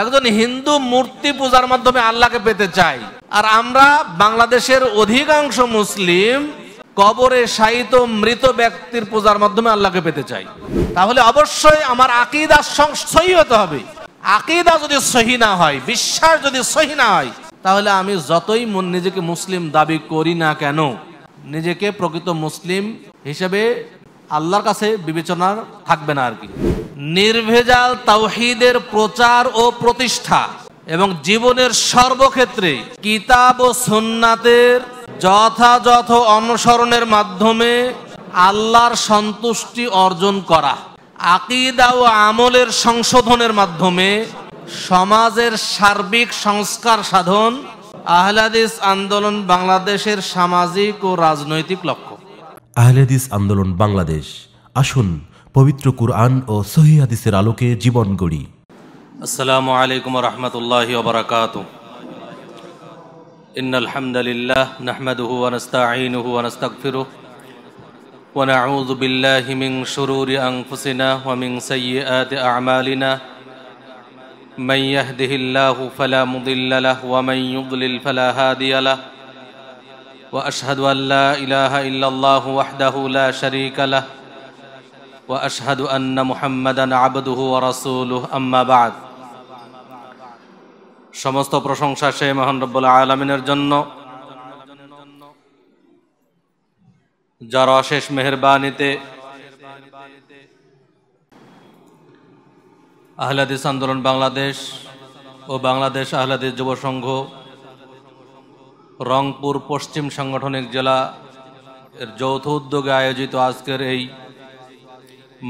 একজন হিন্দু মূর্তি পূজার মাধ্যমে আল্লাহকে পেতে চাই আর আমরা বাংলাদেশের অধিকাংশ মুসলিম কবরে শায়িত মৃত ব্যক্তির পূজার মাধ্যমে আল্লাহকে পেতে চাই তাহলে অবশ্যই আমার আকিদার সহি হতে হবে আকিদা যদি সহি না হয় বিশ্বাস যদি সহি না হয় তাহলে আমি যতই মন নিজেকে মুসলিম দাবি করি না কেন নিজেকে প্রকৃত মুসলিম হিসেবে আল্লাহর কাছে বিবেচনা থাকবে না আর কি নির্ভেজাল তাওহিদের প্রচার ও প্রতিষ্ঠা এবং জীবনের সর্বক্ষেত্রে কিতাব ও সন্ন্যাতের যথাযথ অনুসরণের মাধ্যমে আল্লাহর সন্তুষ্টি অর্জন করা আকিদা ও আমলের সংশোধনের মাধ্যমে সমাজের সার্বিক সংস্কার সাধন আহলাদিস আন্দোলন বাংলাদেশের সামাজিক ও রাজনৈতিক লক্ষ্য আহলেদিস আন্দোলন বাংলাদেশ আসুন পবিত্র কুরআন ও সহিদিসের আলোকে জীবন গড়ি আসসালামু আলাইকুম রহমতুল্লাহ ওবরাকাত إن الحمد لله نحمده ونستعينه ونستغفره ونعوذ بالله من شرور أنفسنا ومن سيئات أعمالنا من يهده الله فلا مضل له ومن يضلل فلا هادي له وأشهد أن لا إله إلا الله وحده لا شريك له وأشهد أن محمدا عبده ورسوله أما بعد সমস্ত প্রশংসা সে মহান রব্বুল আলমিনের জন্য যার অশেষ মেহরবানিতে আহলাদিস আন্দোলন বাংলাদেশ ও বাংলাদেশ আহলাদিস যুব সংঘ রংপুর পশ্চিম সাংগঠনিক জেলা এর যৌথ উদ্যোগে আয়োজিত আজকের এই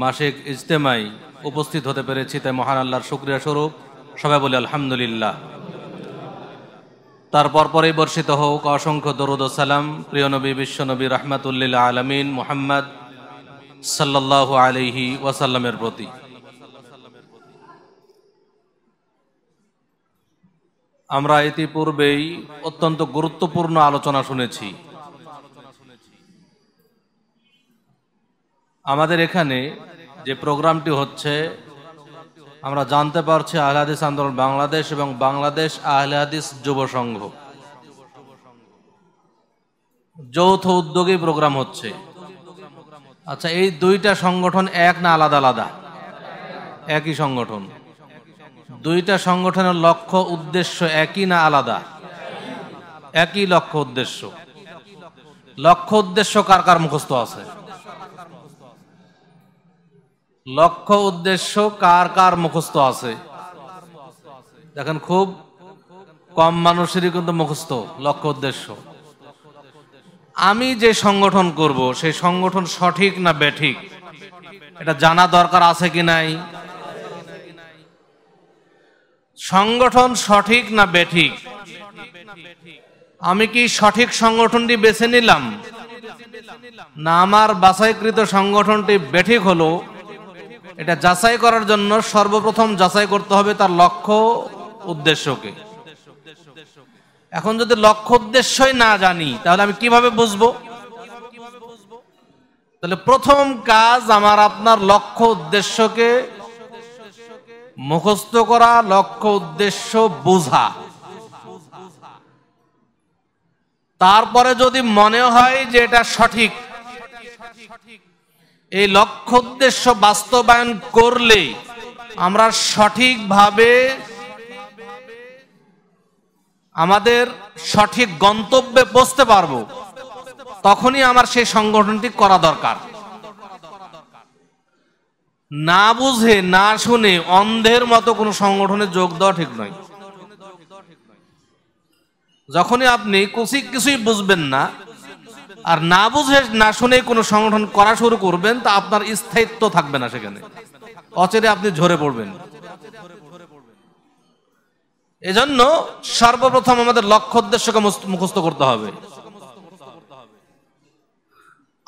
মাসিক ইজতেমায় উপস্থিত হতে পেরেছি তাই মহান আল্লাহর শুক্রিয়া স্বরূপ সবাই বলি আলহামদুলিল্লাহ তারপর পরেই বর্ষিত হোক অসংখ্য দরুদ সালাম প্রিয় নবী নবী রহমাতুল্লিল আলমিন মোহাম্মদ সাল্লাহ আলিহি ওয়াসাল্লামের প্রতি আমরা ইতিপূর্বেই অত্যন্ত গুরুত্বপূর্ণ আলোচনা শুনেছি আমাদের এখানে যে প্রোগ্রামটি হচ্ছে আমরা জানতে পারছি হাদিস আন্দোলন বাংলাদেশ এবং বাংলাদেশ হাদিস যুব সংঘ যৌথ উদ্যোগে প্রোগ্রাম হচ্ছে আচ্ছা এই দুইটা সংগঠন এক না আলাদা আলাদা একই সংগঠন দুইটা সংগঠনের লক্ষ্য উদ্দেশ্য একই না আলাদা একই লক্ষ্য উদ্দেশ্য লক্ষ্য উদ্দেশ্য কার কার মুখস্থ আছে লক্ষ্য উদ্দেশ্য কার কার মুখস্থ আছে দেখেন খুব কম মানুষেরই কিন্তু মুখস্থ লক্ষ্য উদ্দেশ্য আমি যে সংগঠন করব সেই সংগঠন সঠিক না বেঠিক এটা জানা দরকার আছে কি নাই সংগঠন সঠিক না বেঠিক আমি কি সঠিক সংগঠনটি বেছে নিলাম না আমার বাছাইকৃত সংগঠনটি বেঠিক হলো এটা যাচাই করার জন্য সর্বপ্রথম যাচাই করতে হবে তার লক্ষ্য উদ্দেশ্যকে এখন যদি লক্ষ্য উদ্দেশ্যই না জানি তাহলে আমি কিভাবে বুঝবো তাহলে প্রথম কাজ আমার আপনার লক্ষ্য উদ্দেশ্যকে মুখস্থ করা লক্ষ্য উদ্দেশ্য বোঝা তারপরে যদি মনে হয় যে এটা সঠিক এই লক্ষ্য উদ্দেশ্য বাস্তবায়ন করলে আমরা সঠিকভাবে আমাদের সঠিক গন্তব্যে বসতে পারবো তখনই আমার সেই সংগঠনটি করা দরকার না বুঝে না শুনে অন্ধের মতো কোনো সংগঠনে যোগ দেওয়া ঠিক নয় যখনই আপনি কুচি কিছুই বুঝবেন না আর না বুঝে না শুনে কোনো সংগঠন করা শুরু করবেন তা আপনার স্থায়িত্ব থাকবে না সেখানে অচেরে আপনি ঝরে পড়বেন এজন্য সর্বপ্রথম আমাদের লক্ষ্য উদ্দেশ্যকে মুখস্থ করতে হবে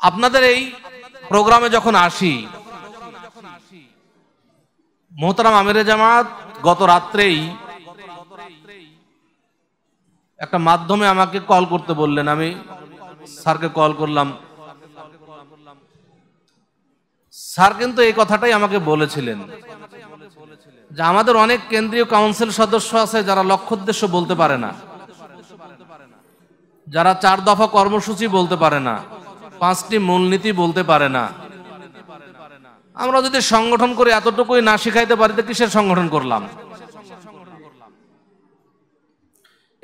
আপনাদের এই প্রোগ্রামে যখন আসি মোহতারাম আমিরে জামাত গত রাত্রেই একটা মাধ্যমে আমাকে কল করতে বললেন আমি স্যারকে কল করলাম স্যার কিন্তু এই কথাটাই আমাকে বলেছিলেন যে আমাদের অনেক কেন্দ্রীয় কাউন্সিল সদস্য আছে যারা লক্ষ্য উদ্দেশ্য বলতে পারে না যারা চার দফা কর্মসূচি বলতে পারে না পাঁচটি মূলনীতি বলতে পারে না আমরা যদি সংগঠন করে এতটুকুই না শিখাইতে পারি তো কিসের সংগঠন করলাম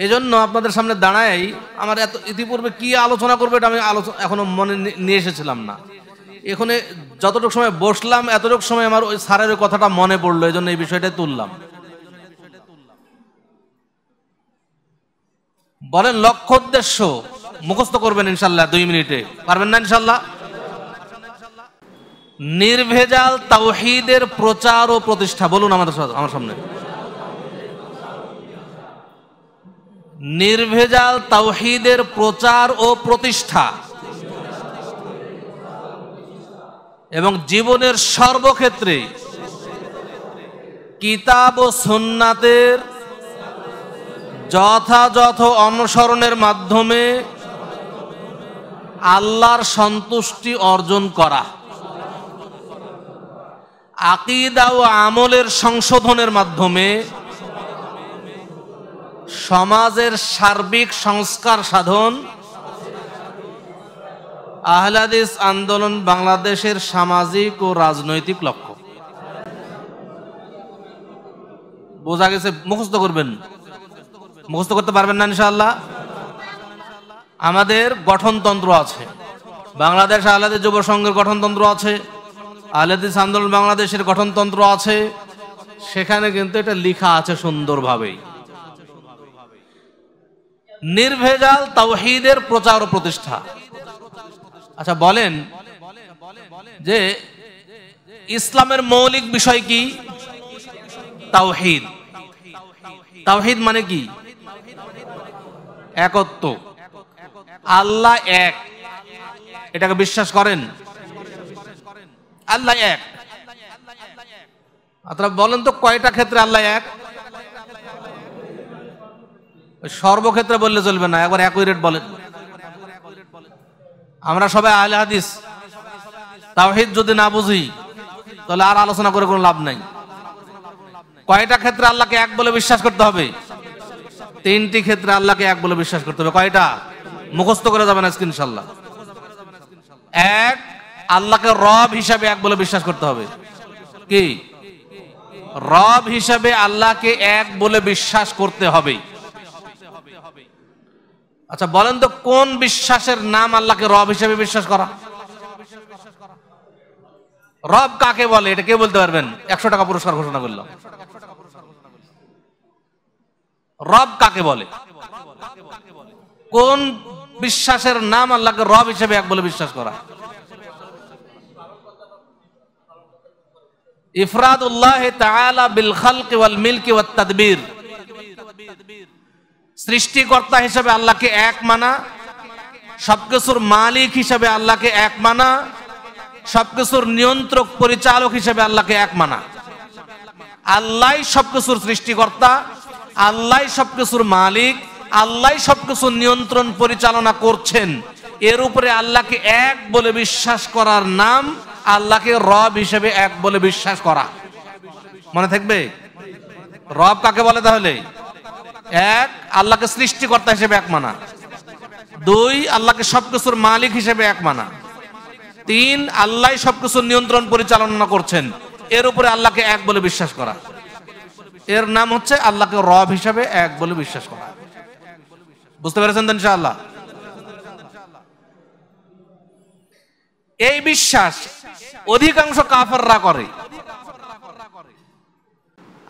এই জন্য আপনাদের সামনে দাঁড়াই আমার এত ইতিপূর্বে কি আলোচনা করবে এটা আমি আলোচনা এখনো মনে নিয়ে এসেছিলাম না এখানে যতটুকু সময় বসলাম এতটুকু সময় আমার ওই স্যারের কথাটা মনে পড়লো এই জন্য এই বিষয়টা তুললাম বলেন লক্ষ্য উদ্দেশ্য মুখস্থ করবেন ইনশাল্লাহ দুই মিনিটে পারবেন না ইনশাল্লাহ নির্ভেজাল তাওহিদের প্রচার ও প্রতিষ্ঠা বলুন আমাদের আমার সামনে নির্ভেজাল তাওহিদের প্রচার ও প্রতিষ্ঠা এবং জীবনের সর্বক্ষেত্রে কিতাব ও সন্ন্যাতের যথাযথ অনুসরণের মাধ্যমে আল্লাহর সন্তুষ্টি অর্জন করা আকিদা ও আমলের সংশোধনের মাধ্যমে সমাজের সার্বিক সংস্কার সাধন আহলাদিস আন্দোলন বাংলাদেশের সামাজিক ও রাজনৈতিক লক্ষ্য বোঝা গেছে মুখস্থ করবেন মুখস্থ করতে পারবেন না ইনশাআল্লাহ আমাদের গঠনতন্ত্র আছে বাংলাদেশ আহলাদের যুব সংঘের গঠনতন্ত্র আছে আলেদিস আন্দোলন বাংলাদেশের গঠনতন্ত্র আছে সেখানে কিন্তু এটা লিখা আছে সুন্দরভাবেই নির্ভেজাল তাওহিদের প্রচার ও প্রতিষ্ঠা আচ্ছা বলেন যে ইসলামের মৌলিক বিষয় কি তাওহিদ তাওহিদ মানে কি একত্ব আল্লাহ এক এটাকে বিশ্বাস করেন আল্লাহ এক আপনারা বলেন তো কয়টা ক্ষেত্রে আল্লাহ এক সর্বক্ষেত্রে বললে চলবে না একবার একই রেট বলেন আমরা সবাই আহলে হাদিস তাওহিদ যদি না বুঝি তাহলে আর আলোচনা করে কোনো লাভ নাই কয়টা ক্ষেত্রে আল্লাহকে এক বলে বিশ্বাস করতে হবে তিনটি ক্ষেত্রে আল্লাহকে এক বলে বিশ্বাস করতে হবে কয়টা মুখস্থ করে যাবেন আজকে ইনশাল্লাহ এক আল্লাহকে রব হিসাবে এক বলে বিশ্বাস করতে হবে কি রব হিসাবে আল্লাহকে এক বলে বিশ্বাস করতে হবে আচ্ছা বলেন তো কোন বিশ্বাসের নাম আল্লাহকে রব হিসাবে বিশ্বাস করা রব কাকে বলে এটা কে বলতে পারবেন একশো টাকা পুরস্কার ঘোষণা করলাম রব কাকে বলে কোন বিশ্বাসের নাম আল্লাহকে রব হিসেবে এক বলে বিশ্বাস করা ইফরাদ সৃষ্টিকর্তা হিসেবে আল্লাহকে এক মানা সবকিছুর মালিক হিসেবে আল্লাহকে এক মানা সবকিছুর নিয়ন্ত্রক পরিচালক হিসেবে আল্লাহকে এক মানা আল্লাহ সবকিছুর সৃষ্টিকর্তা আল্লাহ সবকিছুর মালিক আল্লাহ সবকিছু নিয়ন্ত্রণ পরিচালনা করছেন এর উপরে আল্লাহকে এক বলে বিশ্বাস করার নাম আল্লাহকে রব হিসেবে এক বলে বিশ্বাস করা মনে থাকবে রব কাকে বলে তাহলে এক আল্লাহকে সৃষ্টিকর্তা হিসেবে এক মানা দুই আল্লাহকে সবকিছুর মালিক হিসেবে এক মানা তিন আল্লাহ সবকিছু নিয়ন্ত্রণ পরিচালনা করছেন এর উপরে আল্লাহকে এক বলে বিশ্বাস করা এর নাম হচ্ছে আল্লাহকে রব হিসাবে এক বলে বিশ্বাস করা বুঝতে পেরেছেন ইনশাআল্লাহ এই বিশ্বাস অধিকাংশ কাফাররা করে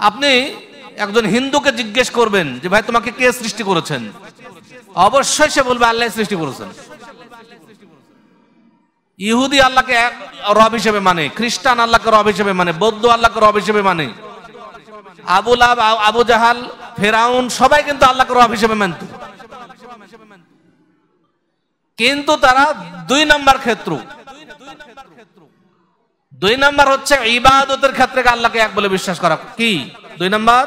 আপনি একজন হিন্দুকে জিজ্ঞেস করবেন যে ভাই তোমাকে কে সৃষ্টি করেছেন অবশ্যই সে বলবে আল্লাহ সৃষ্টি করেছেন ইহুদি আল্লাহকে এক রব হিসেবে মানে খ্রিস্টান আল্লাহকে রব হিসেবে মানে বৌদ্ধ আল্লাহকে রব হিসেবে মানে আবুল আবু জাহাল ফেরাউন সবাই কিন্তু আল্লাহকে রব হিসেবে মানত কিন্তু তারা দুই নাম্বার ক্ষেত্র দুই নাম্বার হচ্ছে ইবাদতের ক্ষেত্রে আল্লাহকে এক বলে বিশ্বাস করা কি দুই নাম্বার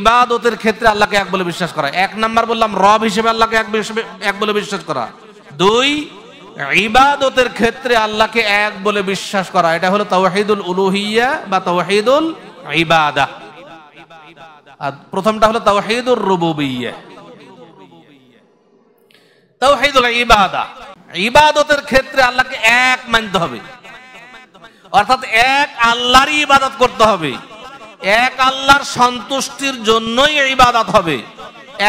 ইবাদতের ক্ষেত্রে আল্লাহকে এক বলে বিশ্বাস করা এক নাম্বার বললাম রব হিসেবে আল্লাহকে এক এক বলে বিশ্বাস করা দুই ইবাদতের ক্ষেত্রে আল্লাহকে এক বলে বিশ্বাস করা এটা হলো তাওহিদুল উলুহিয়া বা তাওহিদুল ইবাদা আর প্রথমটা হলো তাওহিদুর রুবুবিয়্যা তাওহিদুল ইবাদা ইবাদতের ক্ষেত্রে আল্লাহকে এক মানতে হবে অর্থাৎ এক আল্লাহরই ইবাদত করতে হবে এক আল্লাহর সন্তুষ্টির জন্যই ইবাদত হবে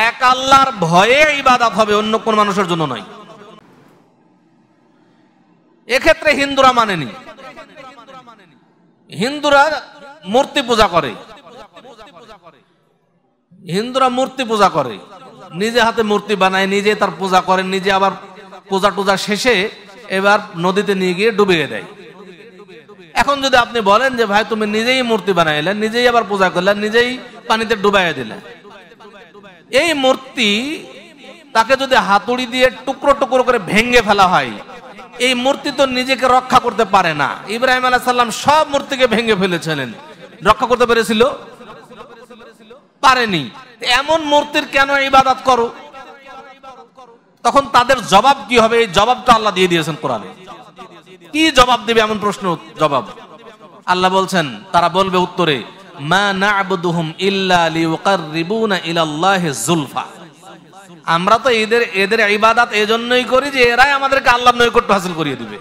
এক আল্লাহর ভয়ে ইবাদত হবে অন্য কোন মানুষের জন্য নয় এক্ষেত্রে হিন্দুরা মানেনি হিন্দুরা মূর্তি পূজা করে হিন্দুরা মূর্তি পূজা করে নিজে হাতে মূর্তি বানায় নিজে তার পূজা করে নিজে আবার পূজা টুজা শেষে এবার নদীতে নিয়ে গিয়ে ডুবিয়ে দেয় এখন যদি আপনি বলেন যে ভাই তুমি নিজেই মূর্তি বানাইলে নিজেই আবার পূজা করলে নিজেই পানিতে ডুবাইয়া দিলে এই মূর্তি তাকে যদি হাতুড়ি দিয়ে টুকরো টুকরো করে ভেঙ্গে ফেলা হয় এই মূর্তি তো নিজেকে রক্ষা করতে পারে না ইব্রাহিম আলাহ সাল্লাম সব মূর্তিকে ভেঙ্গে ফেলেছিলেন রক্ষা করতে পেরেছিল পারেনি এমন মূর্তির কেন ইবাদত করো তখন তাদের জবাব কি হবে এই জবাবটা আল্লাহ দিয়ে দিয়েছেন কোরআনে কি জবাব দেবে এমন প্রশ্ন জবাব আল্লাহ বলছেন তারা বলবে উত্তরে মা ইল্লা আমরা তো এদের এদের ইবাদত এজন্যই করি যে এরাই আমাদেরকে আল্লাহ নৈকট্য হাসিল করিয়ে দিবে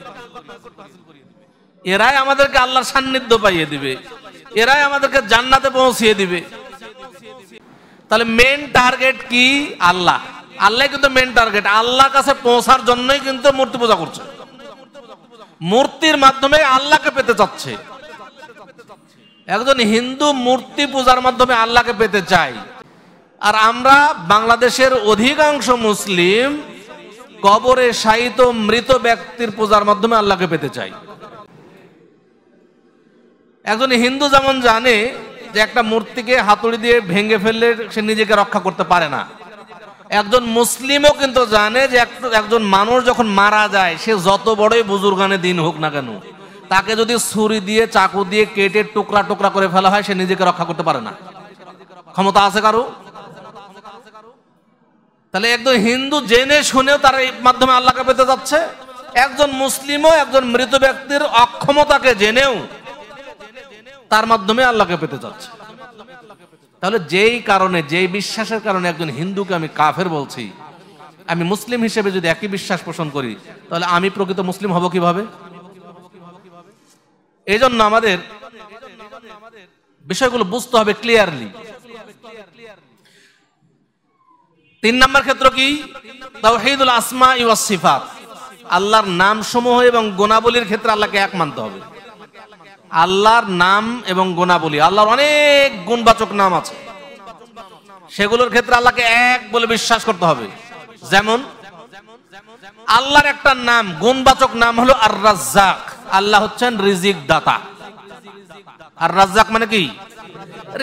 এরাই আমাদেরকে আল্লাহর সান্নিধ্য পাইয়ে দিবে এরাই আমাদেরকে জান্নাতে পৌঁছিয়ে দিবে তাহলে মেন টার্গেট কি আল্লাহ আল্লাহ কিন্তু মেন টার্গেট আল্লাহ কাছে পৌঁছার জন্যই কিন্তু মূর্তি পূজা করছে মূর্তির মাধ্যমে আল্লাহকে পেতে চাচ্ছে একজন হিন্দু মূর্তি পূজার মাধ্যমে আল্লাহকে পেতে চাই আর আমরা বাংলাদেশের অধিকাংশ মুসলিম কবরে শায়িত মৃত ব্যক্তির পূজার মাধ্যমে আল্লাহকে পেতে চাই একজন হিন্দু যেমন জানে যে একটা মূর্তিকে হাতুড়ি দিয়ে ভেঙে ফেললে সে নিজেকে রক্ষা করতে পারে না একজন মুসলিমও কিন্তু জানে যে একজন মানুষ যখন মারা যায় সে যত বড়ই বুজুর্গানে দিন হোক না কেন তাকে যদি ছুরি দিয়ে চাকু দিয়ে কেটে টুকরা টুকরা করে ফেলা হয় সে নিজেকে রক্ষা করতে পারে না ক্ষমতা আছে কারো তাহলে একজন হিন্দু জেনে শুনেও তার এই মাধ্যমে আল্লাহকে পেতে যাচ্ছে একজন মুসলিমও একজন মৃত ব্যক্তির অক্ষমতাকে জেনেও তার মাধ্যমে আল্লাহকে পেতে যাচ্ছে তাহলে যেই কারণে যেই বিশ্বাসের কারণে একজন হিন্দুকে আমি কাফের বলছি আমি মুসলিম হিসেবে যদি একই বিশ্বাস পোষণ করি তাহলে আমি প্রকৃত মুসলিম হব কিভাবে এই জন্য আমাদের বিষয়গুলো বুঝতে হবে ক্লিয়ারলি তিন নম্বর ক্ষেত্র কি আসমা ওয়াস সিফাত আল্লাহর নাম সমূহ এবং গুণাবলীর ক্ষেত্রে আল্লাহকে এক মানতে হবে আল্লাহর নাম এবং গুণাবলী আল্লাহর অনেক গুণবাচক নাম আছে সেগুলোর ক্ষেত্রে আল্লাহকে এক বলে বিশ্বাস করতে হবে যেমন আল্লাহর একটা নাম গুণবাচক নাম হলো আর রাজ্জাক আল্লাহ হচ্ছেন রিজিক দাতা আর রাজ্জাক মানে কি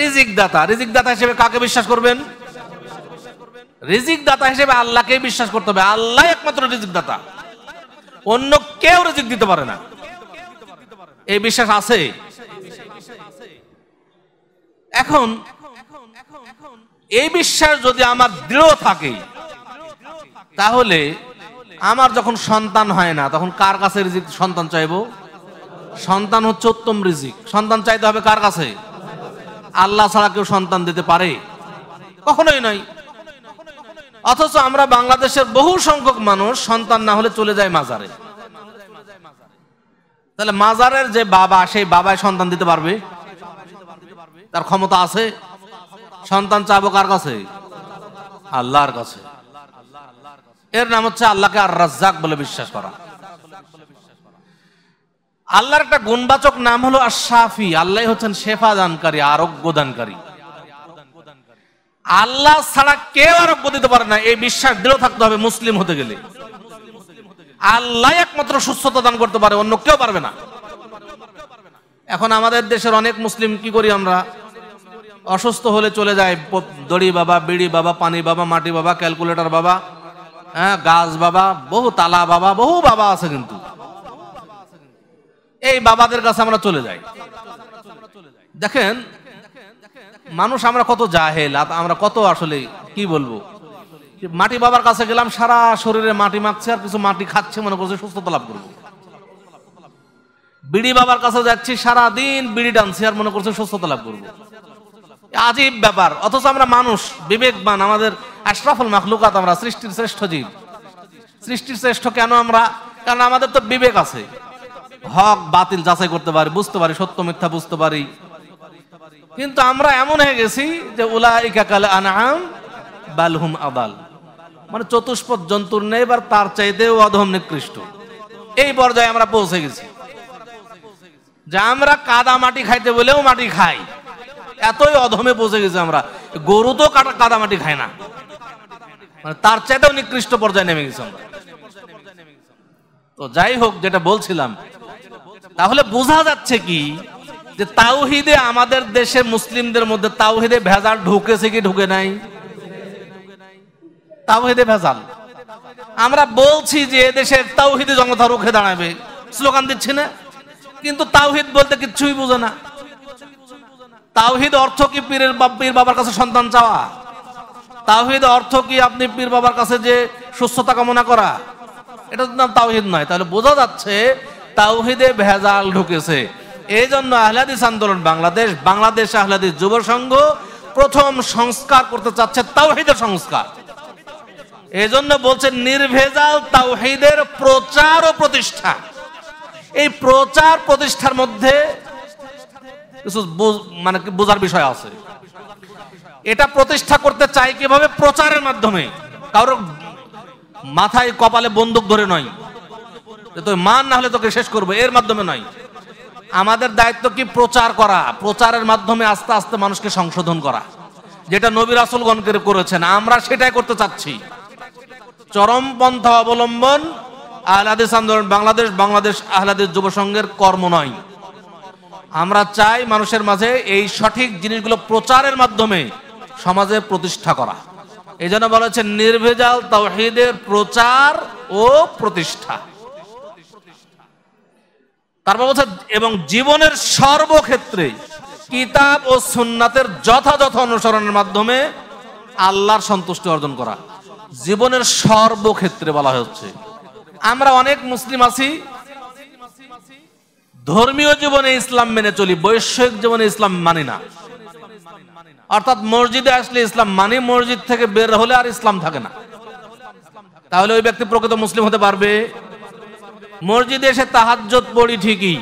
রিজিক দাতা রিজিক দাতা হিসেবে কাকে বিশ্বাস করবেন রিজিক দাতা হিসেবে আল্লাহকে বিশ্বাস করতে হবে আল্লাহ একমাত্র রিজিক দাতা অন্য কেউ রিজিক দিতে পারে না এই বিশ্বাস আছে এখন এই বিশ্বাস যদি আমার দৃঢ় থাকে তাহলে আমার যখন সন্তান হয় না তখন কার কাছে রিজিক সন্তান চাইব সন্তান হচ্ছে উত্তম রিজিক সন্তান চাইতে হবে কার কাছে আল্লাহ ছাড়া কেউ সন্তান দিতে পারে কখনোই নয় অথচ আমরা বাংলাদেশের বহু সংখ্যক মানুষ সন্তান না হলে চলে যায় মাজারে তাহলে মাজারের যে বাবা সেই বাবায় সন্তান দিতে পারবে তার ক্ষমতা আছে সন্তান চাবো কার কাছে আল্লাহর কাছে এর নাম হচ্ছে আল্লাহকে আর রাজ্জাক বলে বিশ্বাস করা আল্লাহর একটা গুণবাচক নাম হলো আর সাফি আল্লাহ হচ্ছেন শেফা দানকারী আরোগ্য দানকারী আল্লাহ ছাড়া কেউ আরোগ্য দিতে পারে না এই বিশ্বাস দৃঢ় থাকতে হবে মুসলিম হতে গেলে আল্লাহ একমাত্র সুস্থতা দান করতে পারে অন্য কেউ পারবে না এখন আমাদের দেশের অনেক মুসলিম কি করি আমরা অসুস্থ হলে চলে যায় দড়ি বাবা বিড়ি বাবা পানি বাবা মাটি বাবা ক্যালকুলেটর বাবা হ্যাঁ গাছ বাবা বহু তালা বাবা বহু বাবা আছে কিন্তু এই বাবাদের কাছে আমরা চলে যাই দেখেন মানুষ আমরা কত জাহেল আমরা কত আসলে কি বলবো মাটি বাবার কাছে গেলাম সারা শরীরে মাটি মাখছে আর কিছু মাটি খাচ্ছে মনে করছে সুস্থতা লাভ করবো বিড়ি বাবার কাছে যাচ্ছি সারা দিন বিড়ি টানছি আর মনে করছে সুস্থতা লাভ করবো আজীব ব্যাপার অথচ আমরা মানুষ বিবেকবান আমাদের আশরাফুল মাখলুকাত আমরা সৃষ্টির শ্রেষ্ঠ জীব সৃষ্টির শ্রেষ্ঠ কেন আমরা কারণ আমাদের তো বিবেক আছে হক বাতিল যাচাই করতে পারি বুঝতে পারি সত্য মিথ্যা বুঝতে পারি কিন্তু আমরা এমন হয়ে গেছি যে উলা ইকাকাল আনাম বালহুম আদাল মানে চতুষ্পদ জন্তুর নেই এবার তার চাইতেও অধম নিকৃষ্ট এই পর্যায়ে আমরা পৌঁছে গেছি যে আমরা কাদা মাটি খাইতে বলেও মাটি খাই এতই অধমে পৌঁছে গেছি আমরা গরু তো কাদা মাটি খায় না মানে তার চাইতেও নিকৃষ্ট পর্যায়ে নেমে গেছি আমরা তো যাই হোক যেটা বলছিলাম তাহলে বোঝা যাচ্ছে কি যে তাওহিদে আমাদের দেশে মুসলিমদের মধ্যে তাওহিদে ভেজাল ঢুকেছে কি ঢুকে নাই তাওহিদে ভেজাল আমরা বলছি যে এদেশের তাওহিদে জনতা রুখে দাঁড়াবে স্লোগান দিচ্ছি না কিন্তু তাওহিদ বলতে কিচ্ছুই বোঝে না তাওহিদ অর্থ কি পীরের পীর বাবার কাছে সন্তান চাওয়া তাওহিদ অর্থ কি আপনি পীর বাবার কাছে যে সুস্থতা কামনা করা এটা নাম তাওহিদ নয় তাহলে বোঝা যাচ্ছে তাওহিদে ভেজাল ঢুকেছে এই জন্য আহলাদিস আন্দোলন বাংলাদেশ বাংলাদেশ আহলাদিস যুব সংঘ প্রথম সংস্কার করতে চাচ্ছে তাওহিদের সংস্কার এজন্য বলছেন নির্ভেজাল তাওহিদের প্রচার ও প্রতিষ্ঠা এই প্রচার প্রতিষ্ঠার মধ্যে কিছু মানে বোঝার বিষয় আছে এটা প্রতিষ্ঠা করতে চাই কিভাবে প্রচারের মাধ্যমে কারোর মাথায় কপালে বন্দুক ধরে নয় তুই মান না হলে তোকে শেষ করবো এর মাধ্যমে নয় আমাদের দায়িত্ব কি প্রচার করা প্রচারের মাধ্যমে আস্তে আস্তে মানুষকে সংশোধন করা যেটা নবী রাসুলগণকে করেছেন আমরা সেটাই করতে চাচ্ছি চরম পন্থা অবলম্বন আহলাদেশ আন্দোলন বাংলাদেশ বাংলাদেশ আহলাদেশ যুব সংঘের কর্ম নয় আমরা চাই মানুষের মাঝে এই সঠিক জিনিসগুলো প্রচারের মাধ্যমে সমাজে প্রতিষ্ঠা করা এই জন্য বলা হচ্ছে নির্ভেজাল তাওহিদের প্রচার ও প্রতিষ্ঠা তারপর বলছে এবং জীবনের সর্বক্ষেত্রে কিতাব ও সুন্নাতের যথাযথ অনুসরণের মাধ্যমে আল্লাহর সন্তুষ্টি অর্জন করা জীবনের সর্বক্ষেত্রে বলা হচ্ছে আমরা অনেক মুসলিম আছি ধর্মীয় জীবনে ইসলাম মেনে চলি বৈষয়িক জীবনে ইসলাম মানি না অর্থাৎ মসজিদে আসলে ইসলাম মানি মসজিদ থেকে বের হলে আর ইসলাম থাকে না তাহলে ওই ব্যক্তি প্রকৃত মুসলিম হতে পারবে মসজিদে এসে তাহাজ্জত পড়ি ঠিকই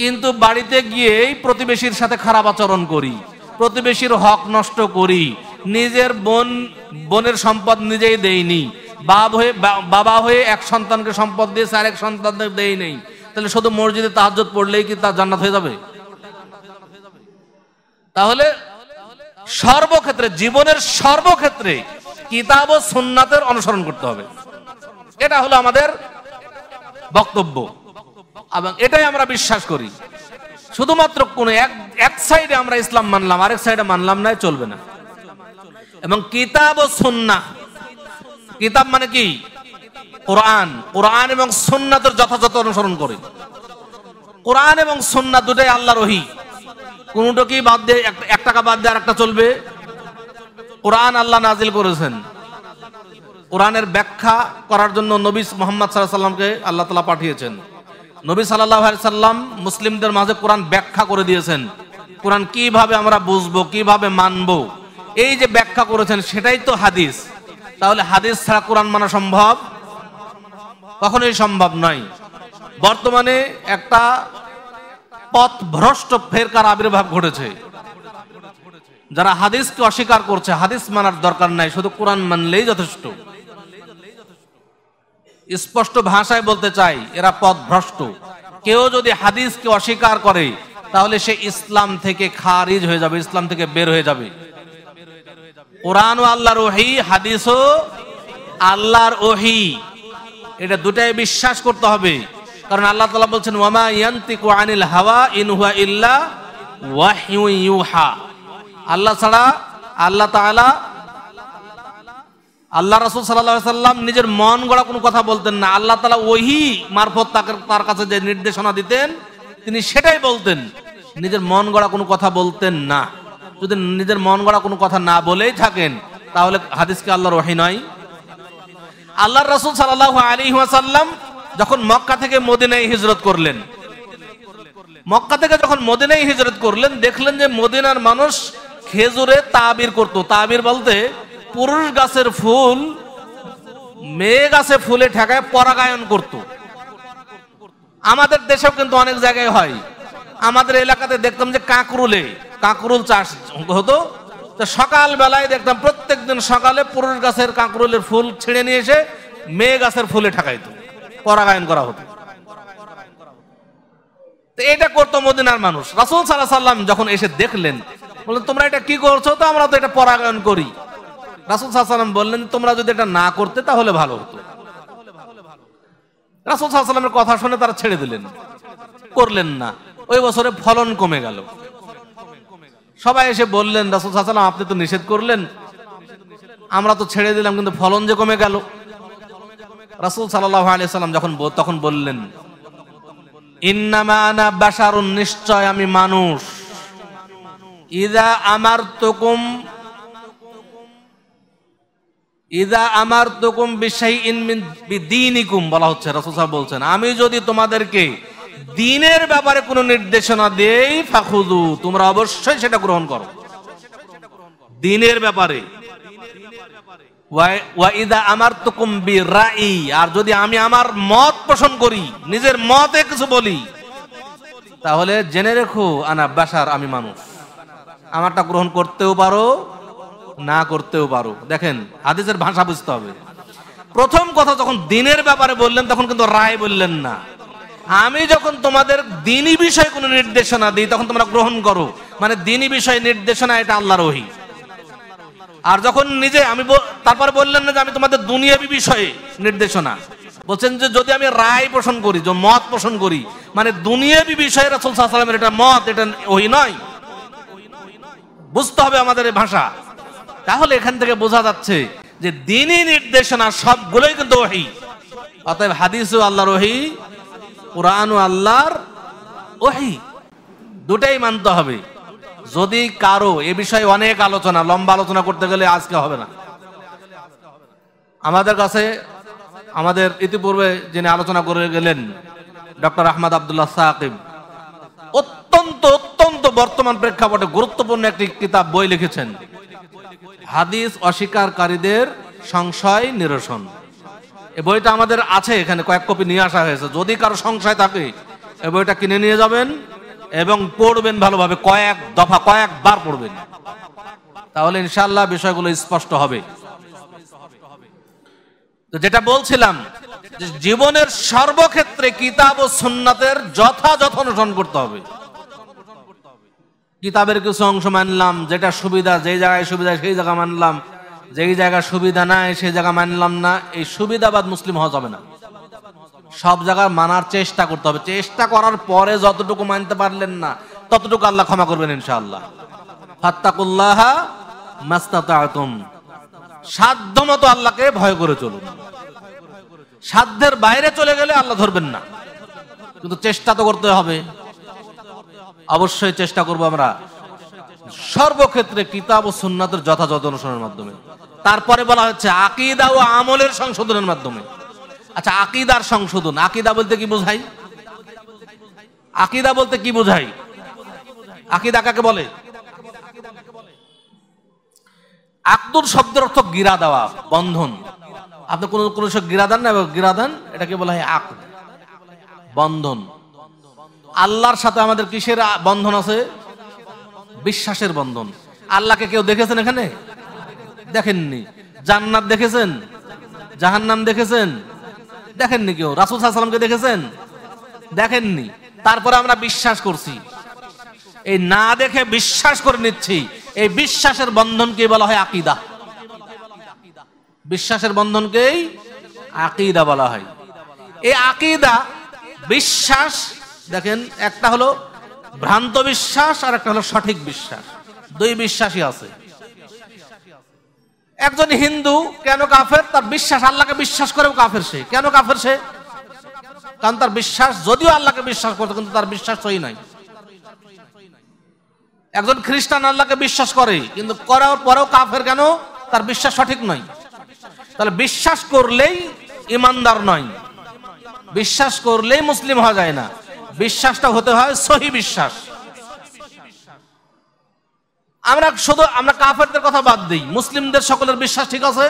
কিন্তু বাড়িতে গিয়েই প্রতিবেশীর সাথে খারাপ আচরণ করি প্রতিবেশীর হক নষ্ট করি নিজের বোন বোনের সম্পদ নিজেই দেয়নি বাপ হয়ে বাবা হয়ে এক সন্তানকে সম্পদ দিয়েছে আর এক সন্তানকে দেয় নেই তাহলে শুধু মসজিদে তাহাজত পড়লেই কি তার জান্নাত হয়ে যাবে তাহলে সর্বক্ষেত্রে জীবনের সর্বক্ষেত্রে কিতাব ও সুন্নাতের অনুসরণ করতে হবে এটা হলো আমাদের বক্তব্য এবং এটাই আমরা বিশ্বাস করি শুধুমাত্র কোন এক এক সাইডে আমরা ইসলাম মানলাম আরেক সাইডে মানলাম না চলবে না এবং কিতাব ও সুন্না কিতাব মানে কি কোরআন কোরআন এবং সুন্নাতের যথাযথ অনুসরণ করে কোরআন এবং সুন্না দুটাই আল্লাহ রহি কোনটা কি বাদ দিয়ে এক টাকা বাদ দিয়ে আর একটা চলবে কোরআন আল্লাহ নাজিল করেছেন কোরআনের ব্যাখ্যা করার জন্য নবী মোহাম্মদ সাল্লাহ সাল্লামকে আল্লাহ তালা পাঠিয়েছেন নবী সাল্লাহ সাল্লাম মুসলিমদের মাঝে কোরআন ব্যাখ্যা করে দিয়েছেন কোরআন কিভাবে আমরা বুঝবো কিভাবে মানবো এই যে ব্যাখ্যা করেছেন সেটাই তো হাদিস তাহলে হাদিস ছাড়া কোরআন মানা সম্ভব কখনোই সম্ভব নয় বর্তমানে একটা পথ ভ্রষ্ট ফেরকার আবির্ভাব ঘটেছে যারা হাদিসকে অস্বীকার করছে হাদিস মানার দরকার নাই শুধু কোরআন মানলেই যথেষ্ট স্পষ্ট ভাষায় বলতে চাই এরা পথ ভ্রষ্ট কেউ যদি হাদিসকে অস্বীকার করে তাহলে সে ইসলাম থেকে খারিজ হয়ে যাবে ইসলাম থেকে বের হয়ে যাবে ও আল্লাহর ওহি হাদিস ও আল্লাহর ওহি এটা দুটাই বিশ্বাস করতে হবে কারণ আল্লাহ তালা বলছেন ওয়ামা ইয়ান্তিকু আনিল হাওয়া ইনহুয়া ইল্লা ওয়াহিউ ইউহা আল্লাহ ছাড়া আল্লাহ তাআলা আল্লাহ রাসুল সাল্লাহ সাল্লাম নিজের মন গড়া কোনো কথা বলতেন না আল্লাহ তালা ওহি মারফত তাকে তার কাছে যে নির্দেশনা দিতেন তিনি সেটাই বলতেন নিজের মন গড়া কোনো কথা বলতেন না যদি নিজের মন গড়া কোনো কথা না বলেই থাকেন তাহলে হাদিসকে আল্লাহর ওহি নয় আল্লাহ রাসূল সাল্লাহ আলী ওয়াসাল্লাম যখন মক্কা থেকে মদিনায় হিজরত করলেন মক্কা থেকে যখন মদিনায় হিজরত করলেন দেখলেন যে মদিনার মানুষ খেজুরে তাবির করত তাবির বলতে পুরুষ গাছের ফুল মেয়ে গাছে ফুলে ঠেকায় পরাগায়ন করত আমাদের দেশেও কিন্তু অনেক জায়গায় হয় আমাদের এলাকাতে দেখতাম যে কাঁকরুলে কাঁকরুল চাষ হতো সকাল সকালবেলায় দেখতাম প্রত্যেক দিন সকালে পুরুষ গাছের কাঁকরুলের ফুল ছিঁড়ে নিয়ে এসে মেয়ে গাছের ফুলে ঠাকাইতো পরাগায়ন করা হতো এটা করতো মদিনার মানুষ রাসুল সাল্লাহ সাল্লাম যখন এসে দেখলেন বললেন তোমরা এটা কি করছো তো আমরা তো এটা পরাগায়ন করি রাসুল সাল্লাম বললেন তোমরা যদি এটা না করতে তাহলে ভালো হতো রাসুল সাল্লামের কথা শুনে তারা ছেড়ে দিলেন করলেন না ওই বছরে ফলন কমে গেল সবাই এসে বললেন রাসুল সাল্লাম আপনি তো নিষেধ করলেন আমরা তো ছেড়ে দিলাম কিন্তু ফলন যে কমে গেল রাসুল সাল্লাহ যখন তখন বললেন নিশ্চয় আমি মানুষ ইদা আমার তকুম ইদা আমার তকুম বিশ্বাহী ইনমিন বলা হচ্ছে রসুল সাহেব বলছেন আমি যদি তোমাদেরকে দিনের ব্যাপারে কোনো নির্দেশনা দেই ফাখুদু তোমরা অবশ্যই সেটা গ্রহণ করো দিনের ব্যাপারে আর যদি আমি আমার মত পোষণ করি নিজের মতে কিছু বলি তাহলে জেনে রেখো আনা বাসার আমি মানুষ আমারটা গ্রহণ করতেও পারো না করতেও পারো দেখেন হাদিসের ভাষা বুঝতে হবে প্রথম কথা যখন দিনের ব্যাপারে বললেন তখন কিন্তু রায় বললেন না আমি যখন তোমাদের দিনই বিষয়ে কোনো নির্দেশনা দিই তখন তোমরা গ্রহণ করো মানে দিনই বিষয়ে নির্দেশনা এটা আল্লাহর ওহি আর যখন নিজে আমি তারপর বললেন না যে আমি তোমাদের দুনিয়াবি বিষয়ে নির্দেশনা বলছেন যে যদি আমি রায় পোষণ করি যে মত পোষণ করি মানে দুনিয়াবি বিষয়ে রাসুল সাল্লামের এটা মত এটা ওই নয় বুঝতে হবে আমাদের এই ভাষা তাহলে এখান থেকে বোঝা যাচ্ছে যে দিনই নির্দেশনা সবগুলোই কিন্তু ওহি অতএব হাদিস আল্লাহ রহি কোরআন ও আল্লাহর ওহি দুটাই মানতে হবে যদি কারো এ বিষয়ে অনেক আলোচনা লম্বা আলোচনা করতে গেলে আজকে হবে না আমাদের কাছে আমাদের ইতিপূর্বে যিনি আলোচনা করে গেলেন ডক্টর আহমদ আবদুল্লাহ সাকিব অত্যন্ত অত্যন্ত বর্তমান প্রেক্ষাপটে গুরুত্বপূর্ণ একটি কিতাব বই লিখেছেন হাদিস অস্বীকারীদের সংশয় নিরসন এই বইটা আমাদের আছে এখানে কয়েক কপি নিয়ে আসা হয়েছে যদি কারো সংশয় থাকে এই বইটা কিনে নিয়ে যাবেন এবং পড়বেন ভালোভাবে কয়েক দফা কয়েকবার পড়বেন তাহলে ইনশাল্লাহ বিষয়গুলো স্পষ্ট হবে তো যেটা বলছিলাম জীবনের সর্বক্ষেত্রে কিতাব ও সুন্নাতের যথাযথ অনুসরণ করতে হবে কিতাবের কিছু অংশ মানলাম যেটা সুবিধা যে জায়গায় সুবিধা সেই জায়গা মানলাম যেই জায়গা সুবিধা নাই সেই জায়গা মানলাম না এই সুবিধাবাদ মুসলিম হওয়া যাবে না সব জায়গার মানার চেষ্টা করতে হবে চেষ্টা করার পরে যতটুকু মানতে পারলেন না ততটুকু আল্লাহ ক্ষমা করবেন ইনশাআল্লাহ ফাত্তাকুল্লাহ মাস্তাতাতুম সাধ্যমতো আল্লাহকে ভয় করে চলুন সাধ্যের বাইরে চলে গেলে আল্লাহ ধরবেন না কিন্তু চেষ্টা তো করতে হবে অবশ্যই চেষ্টা করব আমরা সর্বক্ষেত্রে কিতাব ও সুন্নাতের যথাযথ অনুসরণের মাধ্যমে তারপরে বলা হচ্ছে আকিদা ও আমলের সংশোধনের মাধ্যমে আচ্ছা আকিদার সংশোধন আকিদা বলতে কি বোঝাই আকিদা বলতে কি বোঝাই আকিদা কাকে বলে আকদুর শব্দের অর্থ গিরা দেওয়া বন্ধন আপনি কোন কোন গিরা দেন না গিরা দেন এটাকে বলা হয় আক বন্ধন আল্লাহর সাথে আমাদের কিসের বন্ধন আছে বিশ্বাসের বন্ধন আল্লাহকে কেউ দেখেছেন এখানে দেখেননি জান্নাত দেখেছেন জাহান্নাম দেখেছেন দেখেননি কেউ রাসুল সাল্লামকে দেখেছেন দেখেননি তারপরে আমরা বিশ্বাস করছি এই না দেখে বিশ্বাস করে নিচ্ছি এই বিশ্বাসের বন্ধনকে বলা হয় আকিদা বিশ্বাসের বন্ধনকেই আকিদা বলা হয় এই আকিদা বিশ্বাস দেখেন একটা হলো ভ্রান্ত বিশ্বাস আর একটা হলো সঠিক বিশ্বাস দুই বিশ্বাসই আছে একজন হিন্দু কেন কাফের তার বিশ্বাস আল্লাহকে বিশ্বাস করেও কাফের সে কেন কাফের সে কারণ তার বিশ্বাস যদিও আল্লাহকে বিশ্বাস করতো কিন্তু তার বিশ্বাস সই নাই একজন খ্রিস্টান আল্লাহকে বিশ্বাস করে কিন্তু করার পরেও কাফের কেন তার বিশ্বাস সঠিক নয় তাহলে বিশ্বাস করলেই ইমানদার নয় বিশ্বাস করলেই মুসলিম হওয়া যায় না বিশ্বাসটা হতে হয় সহি বিশ্বাস আমরা শুধু আমরা কাফেরদের কথা বাদ দিই মুসলিমদের সকলের বিশ্বাস ঠিক আছে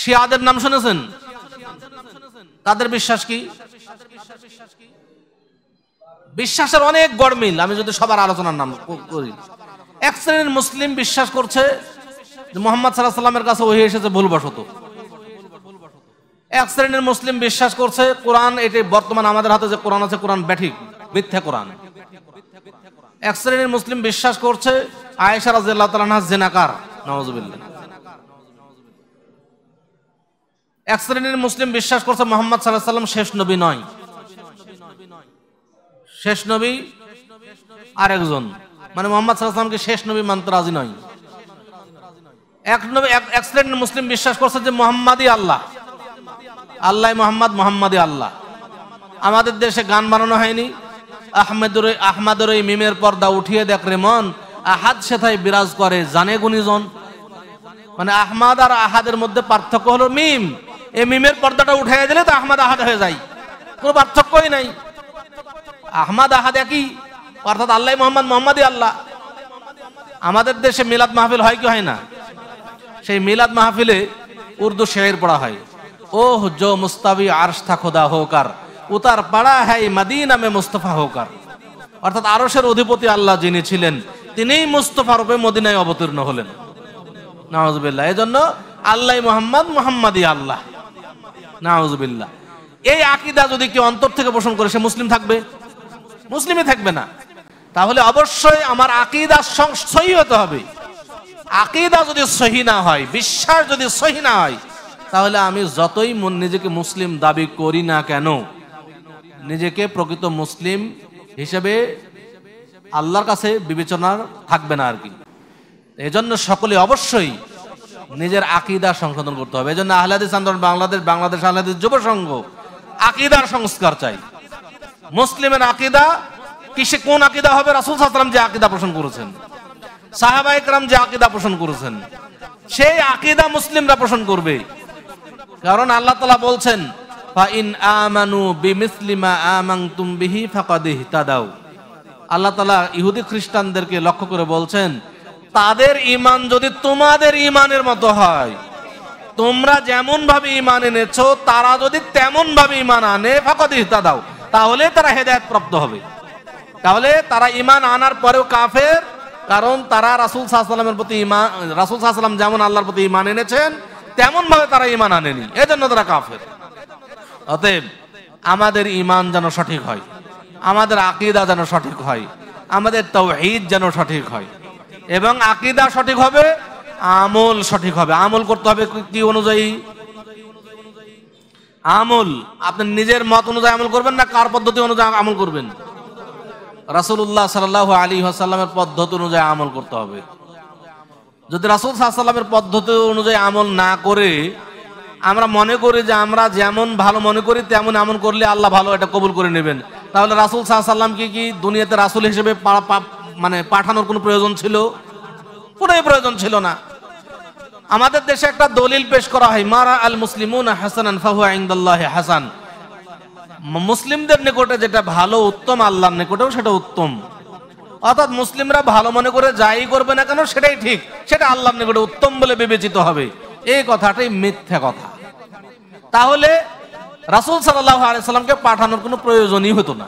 শিয়াদের নাম শুনেছেন তাদের বিশ্বাস কি বিশ্বাসের অনেক গড়মিল আমি যদি সবার আলোচনার নাম করি এক শ্রেণীর মুসলিম বিশ্বাস করছে মোহাম্মদ সাল্লাহ সাল্লামের কাছে ওই এসেছে ভুলবশত এক শ্রেণীর মুসলিম বিশ্বাস করছে কোরআন এটি বর্তমান আমাদের হাতে যে কোরআন আছে কোরআন ব্যাঠিক মিথ্যা কোরআন এক শ্রেণীর মুসলিম বিশ্বাস করছে আয়েশা রাজিয়াল্লাহ তালানা জেনাকার নওয়াজ এক শ্রেণীর মুসলিম বিশ্বাস করছে মোহাম্মদ সাল্লাহ সাল্লাম শেষ নবী নয় শেষ নবী আরেকজন মানে মোহাম্মদ সাল্লাহ সাল্লামকে শেষ নবী মানতে রাজি নয় এক নবী এক শ্রেণীর মুসলিম বিশ্বাস করছে যে মোহাম্মদই আল্লাহ আল্লাহ মোহাম্মদ মোহাম্মদ আল্লাহ আমাদের দেশে গান বানানো হয়নি আহমেদুর আহমাদুর এই মিমের পর্দা উঠিয়ে দেখ রে মন আহাদ সেথায় বিরাজ করে জানে গুণিজন মানে আহমাদ আর আহাদের মধ্যে পার্থক্য হলো মিম এই মিমের পর্দাটা উঠাইয়া দিলে তো আহমাদ আহাদ হয়ে যায় কোনো পার্থক্যই নাই আহমাদ আহাদ একই অর্থাৎ আল্লাহ মোহাম্মদ মোহাম্মদ আল্লাহ আমাদের দেশে মিলাদ মাহফিল হয় কি হয় না সেই মিলাদ মাহফিলে উর্দু শেয়ের পড়া হয় ওহ জো মুস্তাবি आर्श খোদা হোক আর উতার পাড়া হ্যাঁ মাদিনা মে মুস্তফা আর অর্থাৎ আরসের অধিপতি আল্লাহ যিনি ছিলেন তিনিই মুস্তফা রূপে মদিনায় অবতীর্ণ হলেন নাওয়াজবিল্লাহ এই জন্য আল্লাহ মোহাম্মদ মোহাম্মদই আল্লাহ নাওয়াজবিল্লাহ এই আকিদা যদি কেউ অন্তর থেকে পোষণ করে সে মুসলিম থাকবে মুসলিমই থাকবে না তাহলে অবশ্যই আমার আকিদা সহি হতে হবে আকিদা যদি সহি না হয় বিশ্বাস যদি সহি না হয় তাহলে আমি যতই নিজেকে মুসলিম দাবি করি না কেন নিজেকে প্রকৃত মুসলিম হিসেবে আল্লাহর কাছে বিবেচনার থাকবে না আর কি এজন্য সকলে অবশ্যই নিজের আকিদা সংশোধন করতে হবে এজন্য আহলাদিস আন্দোলন বাংলাদেশ বাংলাদেশ আহলাদিস যুব সংঘ আকিদার সংস্কার চাই মুসলিমের আকিদা কিসে কোন আকিদা হবে রাসুল সাতরাম যে আকিদা পোষণ করেছেন সাহাবা ইকরাম যে আকিদা পোষণ করেছেন সেই আকিদা মুসলিমরা পোষণ করবে কারণ আল্লাহ তালা বলছেন ফাইন আমানু বিমিসলিমা আমাং ইহুদি খ্রিস্টানদেরকে লক্ষ্য করে বলছেন তাদের ইমান যদি তোমাদের মতো হয় তোমরা এনেছ তারা যদি ইমান আনে দাও তাহলে তারা হেদায়ত প্রাপ্ত হবে তাহলে তারা ইমান আনার পরেও কাফের কারণ তারা রাসুল সাহসাল্লামের প্রতি ইমান রাসুল সাহসাল্লাম যেমন আল্লাহর প্রতি ইমান এনেছেন তেমন ভাবে তারা ইমান আনেনি এজন্য তারা কাফের অতএব আমাদের ইমান যেন সঠিক হয় আমাদের আকিদা যেন সঠিক হয় আমাদের তৌহিদ যেন সঠিক হয় এবং আকিদা সঠিক হবে আমল সঠিক হবে আমল করতে হবে কি অনুযায়ী আমল আপনি নিজের মত অনুযায়ী আমল করবেন না কার পদ্ধতি অনুযায়ী আমল করবেন রাসুল্লাহ সাল আলী হাসাল্লামের পদ্ধতি অনুযায়ী আমল করতে হবে যদি রাসুল সাহসাল্লামের পদ্ধতি অনুযায়ী আমল না করে আমরা মনে করি যে আমরা যেমন ভালো মনে করি তেমন আমল করলে আল্লাহ ভালো এটা কবুল করে নেবেন তাহলে রাসুল সাহসাল্লামকে কি দুনিয়াতে রাসুল হিসেবে মানে পাঠানোর কোনো প্রয়োজন ছিল কোনোই প্রয়োজন ছিল না আমাদের দেশে একটা দলিল পেশ করা হয় মারা আল মুসলিমুন হাসান হাসান মুসলিমদের নিকটে যেটা ভালো উত্তম আল্লাহর নিকটেও সেটা উত্তম অর্থাৎ মুসলিমরা ভালো মনে করে যাই করবে না কেন সেটাই ঠিক সেটা আল্লাহ নিকটে উত্তম বলে বিবেচিত হবে এই কথাটাই মিথ্যা কথা তাহলে রাসুল সাল্লাহ আলাইসাল্লামকে পাঠানোর কোনো প্রয়োজনই হতো না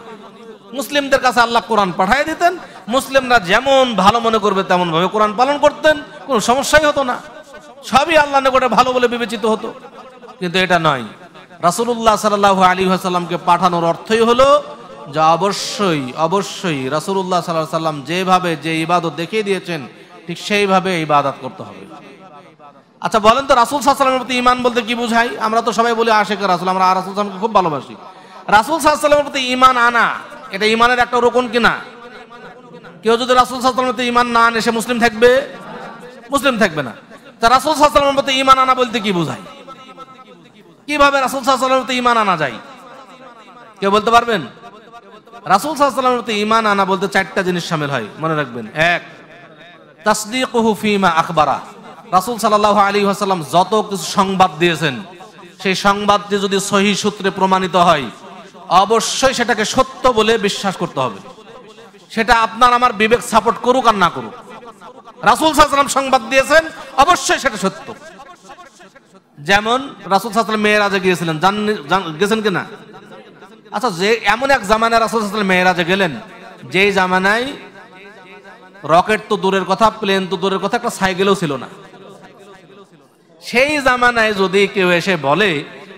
মুসলিমদের কাছে আল্লাহ কোরআন পাঠাই দিতেন মুসলিমরা যেমন ভালো মনে করবে তেমন ভাবে কোরআন পালন করতেন কোনো সমস্যাই হতো না সবই আল্লাহ নিকটে ভালো বলে বিবেচিত হতো কিন্তু এটা নয় রাসুল্লাহ সাল্লাহ আলী আসাল্লামকে পাঠানোর অর্থই হলো যা অবশ্যই অবশ্যই রাসুল্লাহ সাল্লাহ সাল্লাম যেভাবে যে ইবাদত দেখিয়ে দিয়েছেন ঠিক সেইভাবে ইবাদত করতে হবে আচ্ছা বলেন তো রাসুল সাল্লামের প্রতি ইমান বলতে কি বুঝাই আমরা তো সবাই বলি আশেখ রাসুল আমরা রাসুল সালামকে খুব ভালোবাসি রাসুল সাল্লামের প্রতি ইমান আনা এটা ইমানের একটা রোকন কিনা কেউ যদি রাসুল সাল্লামের প্রতি ইমান না আনে সে মুসলিম থাকবে মুসলিম থাকবে না তা রাসুল সাল্লামের প্রতি ইমান আনা বলতে কি বুঝায় কিভাবে রাসুল সাল্লামের প্রতি ইমান আনা যায় কেউ বলতে পারবেন রাসুল সাল্লামের প্রতি ইমান আনা বলতে চারটা জিনিস সামিল হয় মনে রাখবেন এক তাসদিকুহু ফিমা আখবারা রাসুল সাল্লাহ আলী হাসাল্লাম যত কিছু সংবাদ দিয়েছেন সেই সংবাদটি যদি সহি সূত্রে প্রমাণিত হয় অবশ্যই সেটাকে সত্য বলে বিশ্বাস করতে হবে সেটা আপনার আমার বিবেক সাপোর্ট করুক আর না করুক রাসুল সাল্লাম সংবাদ দিয়েছেন অবশ্যই সেটা সত্য যেমন রাসুল সাল্লাম মেয়েরাজে গিয়েছিলেন গেছেন কিনা আচ্ছা যে এমন এক জামানায় রাসুল মেয়েরাজে গেলেন যেই জামানায় রকেট তো দূরের কথা প্লেন তো দূরের কথা একটা সাইকেলও ছিল না সেই জামানায় যদি কেউ এসে বলে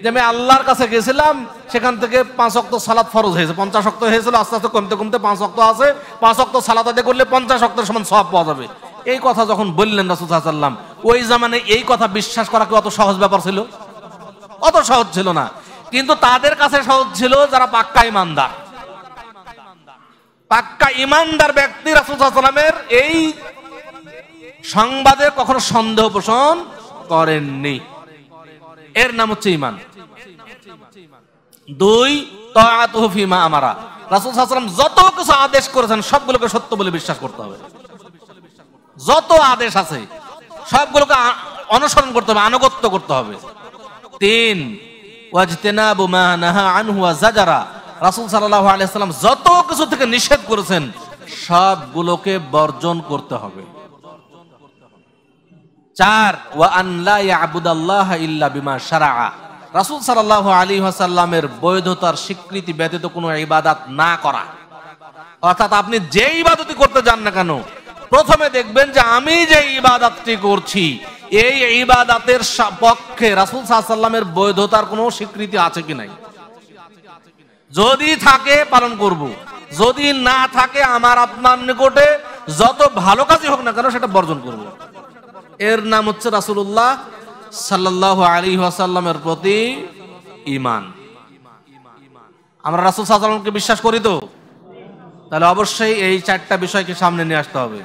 যে আমি আল্লাহর কাছে গেছিলাম সেখান থেকে পাঁচ অক্ত সালাদ ফরজ হয়েছে পঞ্চাশ অক্ত হয়েছিল আস্তে আস্তে কমতে কমতে পাঁচ অক্ত আছে পাঁচ অক্ত সালাদ আদে করলে পঞ্চাশ অক্তের সমান সব পাওয়া যাবে এই কথা যখন বললেন রাসুল সাল্লাম ওই জামানে এই কথা বিশ্বাস করা কি অত সহজ ব্যাপার ছিল অত সহজ ছিল না কিন্তু তাদের কাছে সহজ ছিল যারা পাক্কা ইমানদার পাক্কা ইমানদার ব্যক্তি রাসুলামের এই সংবাদে কখনো সন্দেহ পোষণ করেননি এর নাম হচ্ছে ইমান দুই তফিমা আমারা রাসুল সাল্লাম যত কিছু আদেশ করেছেন সবগুলোকে সত্য বলে বিশ্বাস করতে হবে যত আদেশ আছে সবগুলোকে অনুসরণ করতে হবে আনুগত্য করতে হবে তিন ওয়াজতেনাবু মা নাহা আনহু ওয়া রাসূল সাল্লাল্লাহু আলাইহি যত কিছু থেকে নিষেধ করেছেন সবগুলোকে বর্জন করতে হবে চার ওয়া আন লা ইয়াবুদাল্লাহ ইল্লা বিমা শারআ রাসূল সাল্লাল্লাহু আলাইহি ওয়াসাল্লামের বৈধতার স্বীকৃতি ব্যতীত কোনো ইবাদত না করা অর্থাৎ আপনি যে ইবাদতই করতে যান না কেন প্রথমে দেখবেন যে আমি যে ইবাদতটি করছি এই ইবাদাতের পক্ষে রাসুল সাহাশাল্লামের বৈধতার কোন স্বীকৃতি আছে কি নাই যদি থাকে পালন করব। যদি না থাকে আমার আপনার নিকটে যত ভালো কাজই হোক না কেন সেটা বর্জন করব। এর নাম হচ্ছে রাসুল্লাহ সাল্লাহ আলী আসাল্লামের প্রতি ইমান আমরা রাসুল সাল্লামকে বিশ্বাস করি তো তাহলে অবশ্যই এই চারটা বিষয়কে সামনে নিয়ে আসতে হবে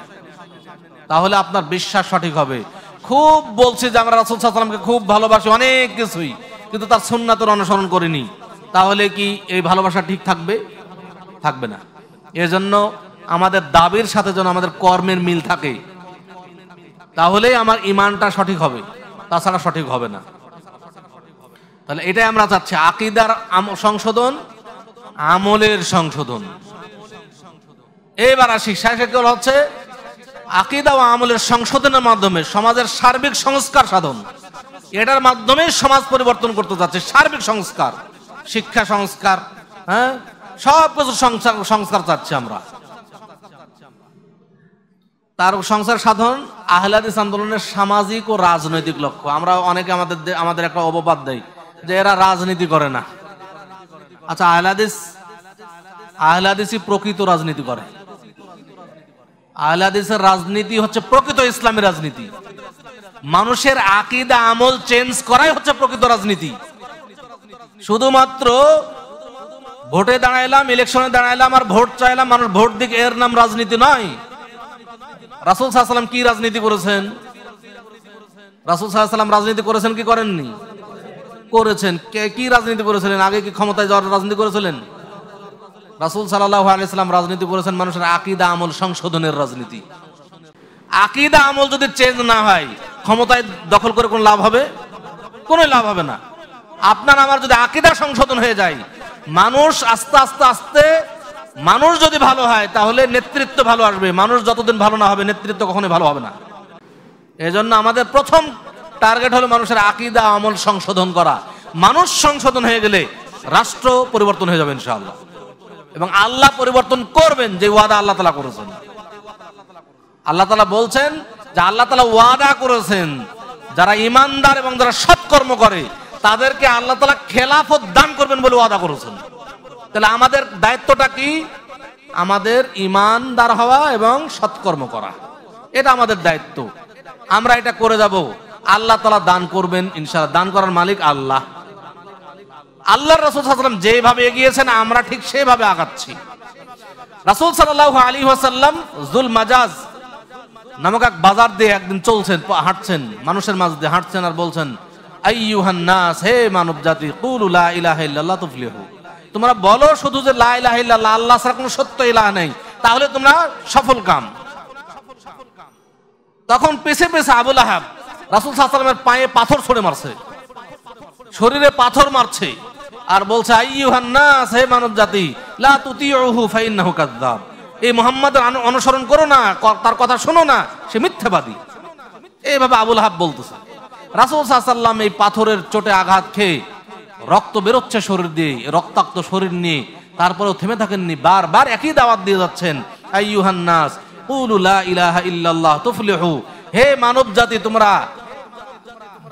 তাহলে আপনার বিশ্বাস সঠিক হবে খুব বলছি যে আমরা রাসুল সাল্লামকে খুব ভালোবাসি অনেক কিছুই কিন্তু তার সুন্নাতের অনুসরণ করিনি তাহলে কি এই ভালোবাসা ঠিক থাকবে থাকবে না এজন্য আমাদের দাবির সাথে যেন আমাদের কর্মের মিল থাকে তাহলেই আমার ইমানটা সঠিক হবে তাছাড়া সঠিক হবে না তাহলে এটাই আমরা চাচ্ছি আকিদার সংশোধন আমলের সংশোধন এবার আসি শেষ হচ্ছে আকিদা ও আমলের সংশোধনের মাধ্যমে সমাজের সার্বিক সংস্কার সাধন এটার মাধ্যমে সমাজ পরিবর্তন করতে যাচ্ছে সার্বিক সংস্কার শিক্ষা সংস্কার হ্যাঁ সব কিছু সংস্কার চাচ্ছি আমরা তার সংসার সাধন আহলাদিস আন্দোলনের সামাজিক ও রাজনৈতিক লক্ষ্য আমরা অনেকে আমাদের আমাদের একটা অববাদ দেয় যে এরা রাজনীতি করে না আচ্ছা আহলাদিস আহলাদিসই প্রকৃত রাজনীতি করে আহলাদিসের রাজনীতি হচ্ছে প্রকৃত ইসলামী রাজনীতি মানুষের আকিদা আমল চেঞ্জ করাই হচ্ছে প্রকৃত রাজনীতি শুধুমাত্র ভোটে দাঁড়াইলাম ইলেকশনে দাঁড়াইলাম আর ভোট চাইলাম মানুষ ভোট দিক এর নাম রাজনীতি নয় রাসুল সাহাশালাম কি রাজনীতি করেছেন রাসুল সাহাশালাম রাজনীতি করেছেন কি করেননি করেছেন কি রাজনীতি করেছিলেন আগে কি ক্ষমতায় যাওয়ার রাজনীতি করেছিলেন রাসুল সাল্লাহ আলাইসালাম রাজনীতি করেছেন মানুষের আকিদা আমল সংশোধনের রাজনীতি আকিদা আমল যদি চেঞ্জ না হয় ক্ষমতায় দখল করে কোন লাভ হবে কোন লাভ হবে না আপনার আমার যদি আকিদা সংশোধন হয়ে যায় মানুষ আস্তে আস্তে আস্তে মানুষ যদি ভালো হয় তাহলে নেতৃত্ব ভালো আসবে মানুষ যতদিন ভালো না হবে নেতৃত্ব কখনোই ভালো হবে না এজন্য আমাদের প্রথম টার্গেট হলো মানুষের আকিদা আমল সংশোধন করা মানুষ সংশোধন হয়ে গেলে রাষ্ট্র পরিবর্তন হয়ে যাবে ইনশাআল্লাহ এবং আল্লাহ পরিবর্তন করবেন যে ওয়াদা আল্লাহ তালা করেছেন আল্লাহ তালা বলছেন যে আল্লাহ তালা ওয়াদা করেছেন যারা ইমানদার এবং যারা সৎকর্ম করে তাদেরকে আল্লাহ তালা খেলাফত দান করবেন বলে ওয়াদা করেছেন তাহলে আমাদের দায়িত্বটা কি আমাদের ইমানদার হওয়া এবং সৎকর্ম করা এটা আমাদের দায়িত্ব আমরা এটা করে যাব আল্লাহ তালা দান করবেন ইনশাল্লাহ দান করার মালিক আল্লাহ আল্লাহ রসুল সাল্লাম যেভাবে এগিয়েছেন আমরা ঠিক সেভাবে আগাচ্ছি রাসুল সাল্লাহ আলী ওয়াসাল্লাম জুল মাজাজ নামক এক বাজার দিয়ে একদিন চলছেন হাঁটছেন মানুষের মাঝ দিয়ে হাঁটছেন আর বলছেন আইয়ুহান নাস হে মানব জাতি কুলু লা ইলাহা ইল্লাল্লাহ তুফলিহু তোমরা বলো শুধু যে লা ইলাহা ইল্লাল্লাহ আল্লাহ ছাড়া কোনো সত্য ইলাহ নেই তাহলে তোমরা সফল কাম তখন পেছে পেছে আবুল আহাব রাসূল সাল্লাল্লাহু পায়ে পাথর ছড়ে মারছে শরীরে পাথর মারছে আর বলছে আইহান্নাস হে মানব জাতি লা তুতিউহু ফাইন্নাহু কাযযাব এই মোহাম্মদের অনুসরণ করো না তার কথা শোনো না সে মিথ্যাবাদী এইভাবে আবুল হাব বলতেছে রাসূল সাল্লাল্লাহু এই পাথরের চোটে আঘাত খেয়ে রক্ত বেরোচ্ছে শরীর দিয়ে রক্তাক্ত শরীর নিয়ে তারপরেও থেমে থাকেননি বারবার একই দাওয়াত দিয়ে যাচ্ছেন আইয়ুহান্নাস কুলু লা ইলাহা ইল্লাল্লাহ তুফলিহু হে মানব জাতি তোমরা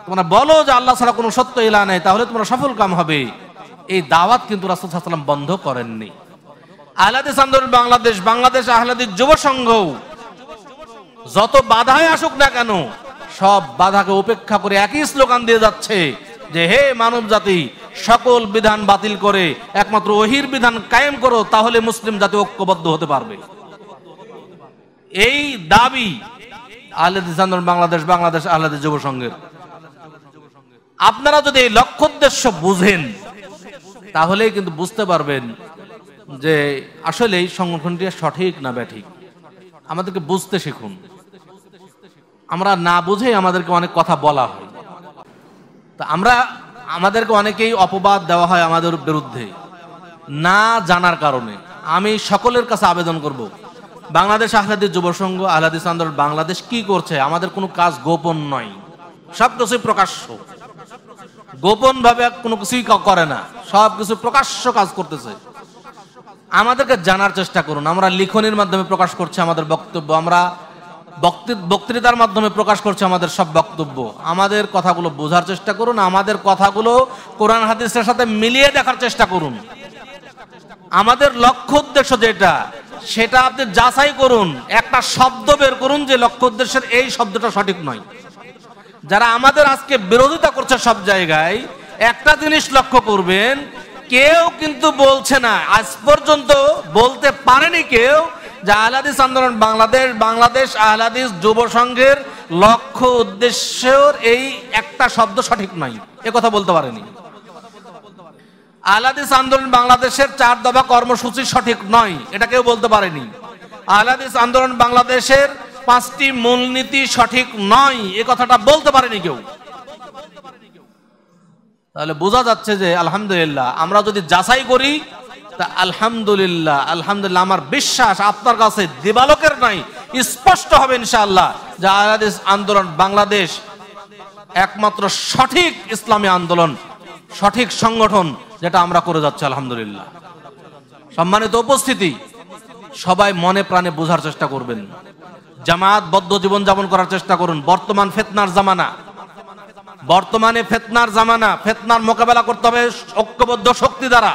তোমরা বলো যে আল্লাহ ছাড়া কোনো সত্য ইলা নেই তাহলে তোমরা সফল কাম হবে এই দাওয়াত কিন্তু রাসুলাম বন্ধ করেননি আহলাদিস আন্দোলন বাংলাদেশ বাংলাদেশ আহলাদিস যুব সংঘ যত বাধায় আসুক না কেন সব বাধাকে উপেক্ষা করে একই স্লোগান দিয়ে যাচ্ছে যে হে মানব জাতি সকল বিধান বাতিল করে একমাত্র ওহির বিধান কায়েম করো তাহলে মুসলিম জাতি ঐক্যবদ্ধ হতে পারবে এই দাবি আহলাদিস আন্দোলন বাংলাদেশ বাংলাদেশ আহলেদিস যুব সংঘের আপনারা যদি এই লক্ষ্য উদ্দেশ্য বুঝেন তাহলেই কিন্তু বুঝতে পারবেন যে আসলে এই সংগঠনটি সঠিক না ব্যাঠিক আমাদেরকে বুঝতে শিখুন আমরা না বুঝেই আমাদেরকে অনেক কথা বলা হয় তা আমরা আমাদেরকে অনেকেই অপবাদ দেওয়া হয় আমাদের বিরুদ্ধে না জানার কারণে আমি সকলের কাছে আবেদন করব। বাংলাদেশ আহলাদি যুব সংঘ আহলাদিস আন্দোলন বাংলাদেশ কি করছে আমাদের কোনো কাজ গোপন নয় সব কিছুই প্রকাশ্য গোপন ভাবে কোনো কিছুই করে না সব কিছু প্রকাশ্য কাজ করতেছে আমাদেরকে জানার চেষ্টা করুন আমরা লিখনের মাধ্যমে প্রকাশ করছি আমাদের বক্তব্য আমরা বক্তৃতার মাধ্যমে প্রকাশ করছে আমাদের সব বক্তব্য আমাদের কথাগুলো বোঝার চেষ্টা করুন আমাদের কথাগুলো কোরআন হাদিসের সাথে মিলিয়ে দেখার চেষ্টা করুন আমাদের লক্ষ্য উদ্দেশ্য যেটা সেটা আপনি যাচাই করুন একটা শব্দ বের করুন যে লক্ষ্য উদ্দেশ্যের এই শব্দটা সঠিক নয় যারা আমাদের আজকে বিরোধিতা করছে সব জায়গায় একটা জিনিস লক্ষ্য করবেন কেউ কিন্তু বলছে না আজ পর্যন্ত বলতে পারেনি কেউ যে আহলাদিস আন্দোলন বাংলাদেশ বাংলাদেশ আহলাদিস যুব সংঘের লক্ষ্য উদ্দেশ্যের এই একটা শব্দ সঠিক নয় এ কথা বলতে পারেনি আহলাদিস আন্দোলন বাংলাদেশের চার দফা কর্মসূচি সঠিক নয় এটা কেউ বলতে পারেনি আহলাদিস আন্দোলন বাংলাদেশের পাঁচটি মূলনীতি সঠিক নয় এ কথাটা বলতে পারেনি কেউ তাহলে বোঝা যাচ্ছে যে আলহামদুলিল্লাহ আমরা যদি যাচাই করি আলহামদুলিল্লাহ আলহামদুলিল্লাহ আমার বিশ্বাস আপনার কাছে দিবালকের নাই স্পষ্ট হবে যে আন্দোলন বাংলাদেশ একমাত্র সঠিক ইসলামী আন্দোলন সঠিক সংগঠন যেটা আমরা করে যাচ্ছি আলহামদুলিল্লাহ সম্মানিত উপস্থিতি সবাই মনে প্রাণে বোঝার চেষ্টা করবেন জামাতবদ্ধ জীবন যাপন করার চেষ্টা করুন বর্তমান ফেতনার জামানা বর্তমানে ফেতনার জামানা ফেতনার মোকাবেলা করতে হবে ঐক্যবদ্ধ শক্তি দ্বারা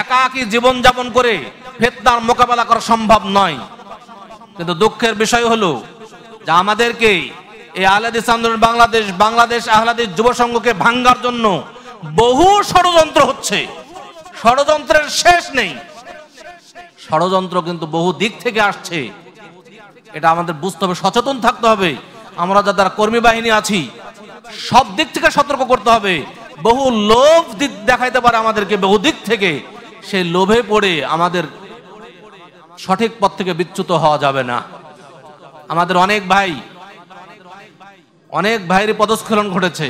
একাকি জীবন যাপন করে ফেতনার মোকাবেলা করা সম্ভব নয় কিন্তু দুঃখের বিষয় হলো যে আমাদেরকে এই আহলাদিস আন্দোলন বাংলাদেশ বাংলাদেশ আহলাদিস যুব সংঘকে ভাঙ্গার জন্য বহু ষড়যন্ত্র হচ্ছে ষড়যন্ত্রের শেষ নেই ষড়যন্ত্র কিন্তু বহু দিক থেকে আসছে এটা আমাদের বুঝতে হবে সচেতন থাকতে হবে আমরা যাদের কর্মী বাহিনী আছি সব দিক থেকে সতর্ক করতে হবে বহু লোভ দিক দেখাইতে পারে আমাদেরকে বহু দিক থেকে সেই লোভে পড়ে আমাদের সঠিক পথ থেকে বিচ্যুত হওয়া যাবে না আমাদের অনেক ভাই অনেক ভাইয়ের পদস্খলন ঘটেছে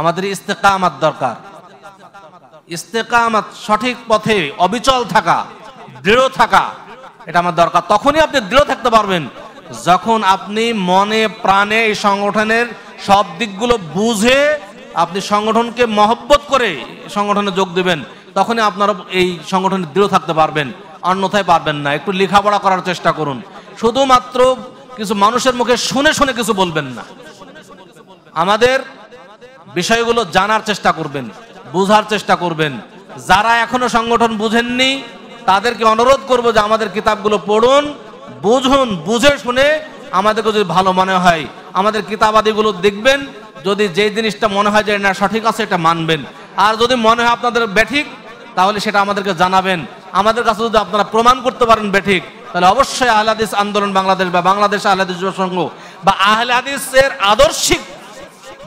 আমাদের ইস্তেকামাত দরকার ইস্তেকামাত সঠিক পথে অবিচল থাকা দৃঢ় থাকা এটা আমার দরকার তখনই আপনি দৃঢ় থাকতে পারবেন যখন আপনি মনে প্রাণে এই সংগঠনের সব দিকগুলো বুঝে আপনি সংগঠনকে মহব্বত করে সংগঠনে যোগ দেবেন তখনই আপনারা এই সংগঠনে দৃঢ় থাকতে পারবেন অন্যথায় পারবেন না একটু লেখাপড়া করার চেষ্টা করুন শুধুমাত্র কিছু মানুষের মুখে শুনে শুনে কিছু বলবেন না আমাদের বিষয়গুলো জানার চেষ্টা করবেন বোঝার চেষ্টা করবেন যারা এখনো সংগঠন বুঝেননি তাদেরকে অনুরোধ করব যে আমাদের কিতাবগুলো পড়ুন বুঝুন বুঝে শুনে আমাদেরকে যদি ভালো মনে হয় আমাদের কিতাবাদিগুলো দেখবেন যদি যে জিনিসটা মনে হয় যে না সঠিক আছে এটা মানবেন আর যদি মনে হয় আপনাদের ব্যাঠিক তাহলে সেটা আমাদেরকে জানাবেন আমাদের কাছে যদি আপনারা প্রমাণ করতে পারেন ব্যাঠিক তাহলে অবশ্যই আহলাদিস আন্দোলন বাংলাদেশ বা বাংলাদেশ আহলাদিস সংঘ বা আহলাদিসের আদর্শিক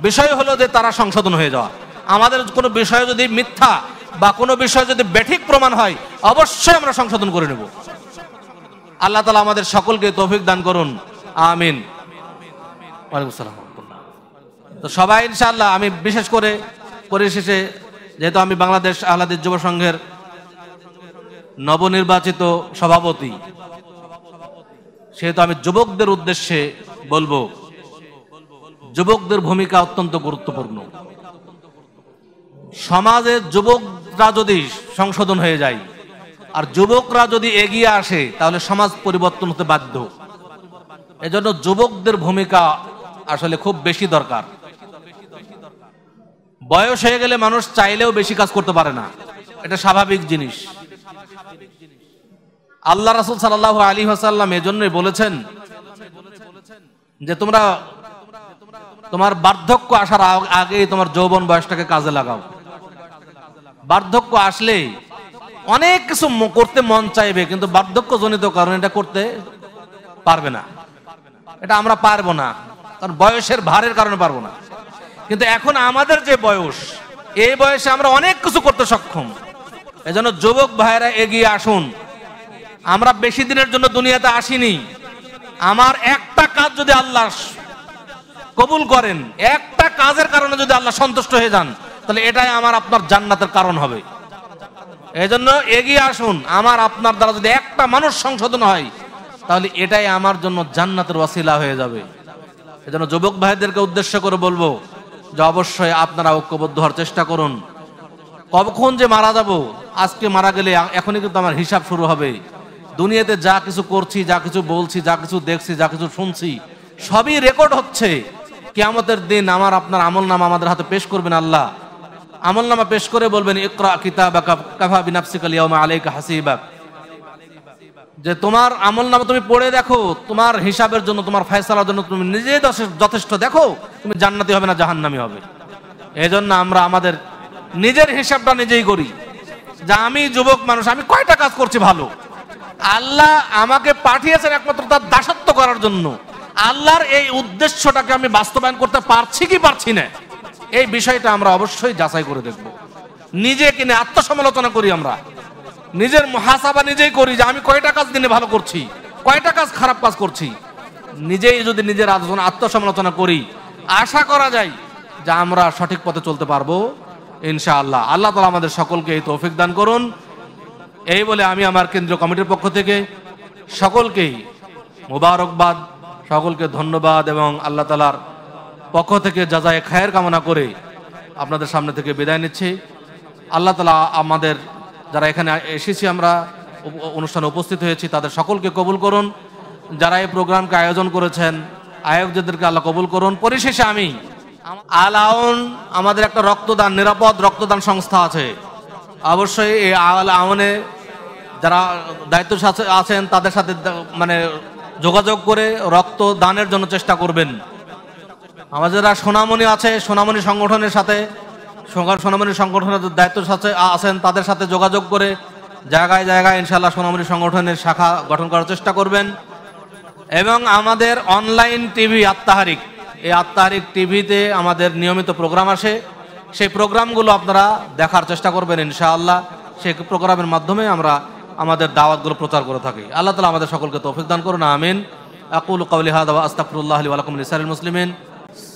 বিষয় হলো যে তারা সংশোধন হয়ে যাওয়া আমাদের কোনো বিষয় যদি মিথ্যা বা কোনো বিষয় যদি ব্যাঠিক প্রমাণ হয় অবশ্যই আমরা সংশোধন করে নেব আল্লাহ তালা আমাদের সকলকে তৌফিক দান করুন আমিন তো সবাই ইনশাল্লাহ আমি বিশেষ করে পরিশেষে যেহেতু আমি বাংলাদেশ আহ্লাদের যুব সংঘের নবনির্বাচিত সভাপতি সেহেতু আমি যুবকদের উদ্দেশ্যে বলবো যুবকদের ভূমিকা অত্যন্ত গুরুত্বপূর্ণ সমাজের যুবকরা যদি সংশোধন হয়ে যায় আর যুবকরা যদি এগিয়ে আসে তাহলে সমাজ পরিবর্তন হতে বাধ্য এজন্য যুবকদের ভূমিকা আসলে খুব বেশি দরকার বয়স হয়ে গেলে মানুষ চাইলেও বেশি কাজ করতে পারে না এটা স্বাভাবিক জিনিস আল্লাহ রাসুল সাল্লাহ আলী হাসাল্লাম এজন্যই বলেছেন যে তোমরা তোমার বার্ধক্য আসার আগে তোমার যৌবন বয়সটাকে কাজে লাগাও বার্ধক্য আসলে অনেক কিছু করতে মন চাইবে কিন্তু বার্ধক্যজনিত কারণে এটা করতে পারবে না এটা আমরা পারবো না কারণ বয়সের ভারের কারণে পারবো না কিন্তু এখন আমাদের যে বয়স এই বয়সে আমরা অনেক কিছু করতে সক্ষম এজন্য যুবক ভাইরা এগিয়ে আসুন আমরা বেশি দিনের জন্য দুনিয়াতে আসিনি আমার একটা কাজ যদি আল্লাহ কবুল করেন একটা কাজের কারণে যদি আল্লাহ সন্তুষ্ট হয়ে যান তাহলে এটাই আমার আপনার জান্নাতের কারণ হবে এই জন্য এগিয়ে আসুন আমার আপনার দ্বারা যদি একটা মানুষ সংশোধন হয় তাহলে এটাই আমার জন্য জান্নাতের ওয়াসিলা হয়ে যাবে এজন্য যুবক ভাইদেরকে উদ্দেশ্য করে বলবো যে অবশ্যই আপনারা ঐক্যবদ্ধ হওয়ার চেষ্টা করুন কখন যে মারা যাব আজকে মারা গেলে এখনই কিন্তু আমার হিসাব শুরু হবে দুনিয়াতে যা কিছু করছি যা কিছু বলছি যা কিছু দেখছি যা কিছু শুনছি সবই রেকর্ড হচ্ছে কেয়ামতের দিন আমার আপনার আমল নাম আমাদের হাতে পেশ করবেন আল্লাহ আমল নামা পেশ করে বলবেন ইকরা কিতাবা যে তোমার আমল নামা তুমি পড়ে দেখো তোমার হিসাবের জন্য তোমার ফয়সালার জন্য তুমি নিজে যথেষ্ট দেখো তুমি জান্নাতি হবে না জাহান্নামি হবে এই জন্য আমরা আমাদের নিজের হিসাবটা নিজেই করি যে আমি যুবক মানুষ আমি কয়টা কাজ করছি ভালো আল্লাহ আমাকে পাঠিয়েছেন একমাত্র তার দাসত্ব করার জন্য আল্লাহর এই উদ্দেশ্যটাকে আমি বাস্তবায়ন করতে পারছি কি পারছি না এই বিষয়টা আমরা অবশ্যই যাচাই করে দেখব নিজে কিনে আত্মসমালোচনা করি আমরা নিজের মহাসাবা নিজেই করি যে আমি কয়টা কাজ দিনে ভালো করছি কয়টা কাজ খারাপ কাজ করছি নিজেই যদি নিজের আলোচনা আত্মসমালোচনা করি আশা করা যায় যে আমরা সঠিক পথে চলতে পারবো ইনশাআল্লাহ আল্লাহ তালা আমাদের সকলকে এই তৌফিক দান করুন এই বলে আমি আমার কেন্দ্রীয় কমিটির পক্ষ থেকে সকলকেই মোবারকবাদ সকলকে ধন্যবাদ এবং আল্লাহ তালার পক্ষ থেকে যা যায় খায়ের কামনা করে আপনাদের সামনে থেকে বিদায় নিচ্ছি আল্লাহ তালা আমাদের যারা এখানে এসেছি আমরা অনুষ্ঠানে উপস্থিত হয়েছি তাদের সকলকে কবুল করুন যারা এই প্রোগ্রামকে আয়োজন করেছেন আয়োজকদেরকে আল্লাহ কবুল করুন পরিশেষে আমি আলাউন আমাদের একটা রক্তদান নিরাপদ রক্তদান সংস্থা আছে অবশ্যই এই আল আউনে যারা দায়িত্ব আছেন তাদের সাথে মানে যোগাযোগ করে রক্তদানের জন্য চেষ্টা করবেন আমাদের যারা সোনামণি আছে সোনামণি সংগঠনের সাথে সোনামণি সংগঠনের দায়িত্ব সাথে আছেন তাদের সাথে যোগাযোগ করে জায়গায় জায়গায় ইনশাল্লাহ সোনামণি সংগঠনের শাখা গঠন করার চেষ্টা করবেন এবং আমাদের অনলাইন টিভি আত্মাহারিক এই আত্মাহারিক টিভিতে আমাদের নিয়মিত প্রোগ্রাম আসে সেই প্রোগ্রামগুলো আপনারা দেখার চেষ্টা করবেন ইনশাআল্লাহ সেই প্রোগ্রামের মাধ্যমে আমরা আমাদের দাওয়াতগুলো প্রচার করে থাকি আল্লাহ তালা আমাদের সকলকে তৌফিক দান করুন আমিন আকুল কাউলি হাদ আস্তাফরুল্লাহ আলী আলকুম নিসার মুসলিমিন